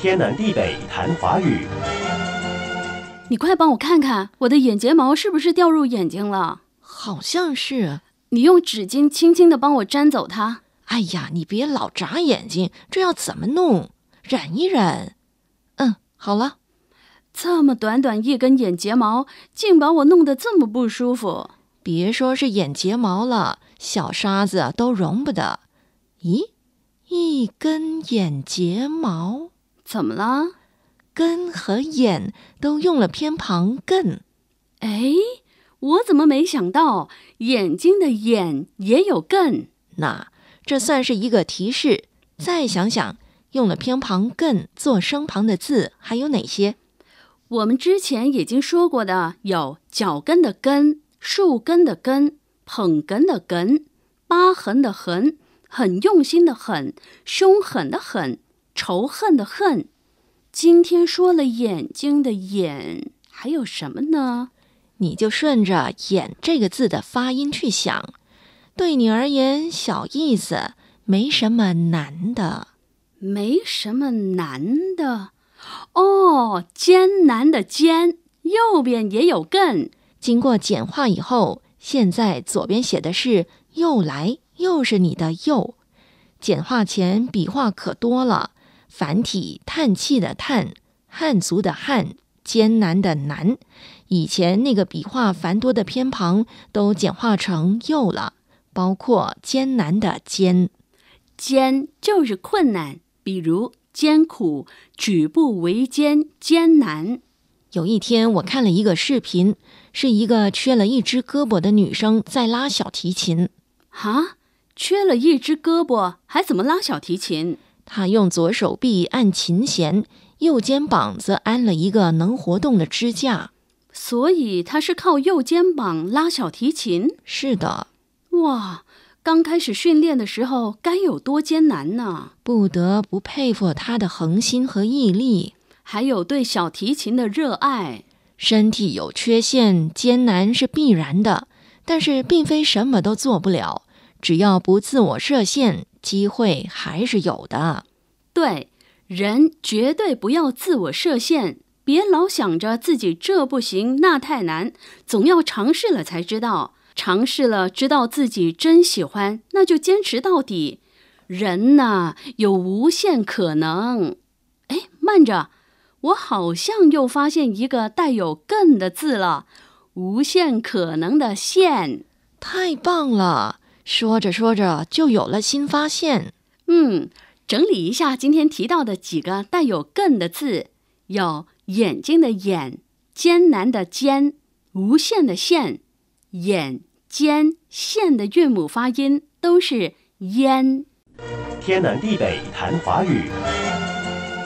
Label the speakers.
Speaker 1: 天南地北谈华语，你快帮我看看我的眼睫毛是不是掉入眼睛了？好像是。你用纸巾轻轻的帮我粘走它。哎呀，你别老眨眼睛，这要怎么弄？忍一忍。嗯，好了。这么短短一根眼睫毛，竟把我弄得这么不舒服。别说是眼睫毛了，小沙子都容不得。咦，一根眼睫毛？怎么了？根和眼都用了偏旁更。哎，我怎么没想到眼睛的眼也有更？那这算是一个提示。再想想，用了偏旁更做声旁的字还有哪些？我们之前已经说过的有脚跟的根、树根的根、捧根的根、疤痕的痕、很用心的很、凶狠的狠。仇恨的恨，今天说了眼睛的眼，还有什么呢？你就顺着眼这个字的发音去想，对你而言小意思，没什么难的，没什么难的哦。艰难的艰，右边也有更”。经过简化以后，现在左边写的是又来，又是你的又。简化前笔画可多了。繁体叹气的叹，汉族的汉，艰难的难。以前那个笔画繁多的偏旁都简化成又了，包括艰难的艰。艰就是困难，比如艰苦、举步维艰、艰难。有一天，我看了一个视频，是一个缺了一只胳膊的女生在拉小提琴。哈，缺了一只胳膊，还怎么拉小提琴？他用左手臂按琴弦，右肩膀则安了一个能活动的支架，所以他是靠右肩膀拉小提琴。是的，哇，刚开始训练的时候该有多艰难呢？不得不佩服他的恒心和毅力，还有对小提琴的热爱。身体有缺陷，艰难是必然的，但是并非什么都做不了，只要不自我设限。机会还是有的，对人绝对不要自我设限，别老想着自己这不行那太难，总要尝试了才知道，尝试了知道自己真喜欢，那就坚持到底。人呐，有无限可能，哎，慢着，我好像又发现一个带有“更”的字了，无限可能的“限”，太棒了！说着说着，就有了新发现。嗯，整理一下今天提到的几个带有“艮”的字，有眼睛的“眼”，艰难的“艰”，无限的“限”。眼、尖、限的韵母发音都是烟”。天南地北谈华语。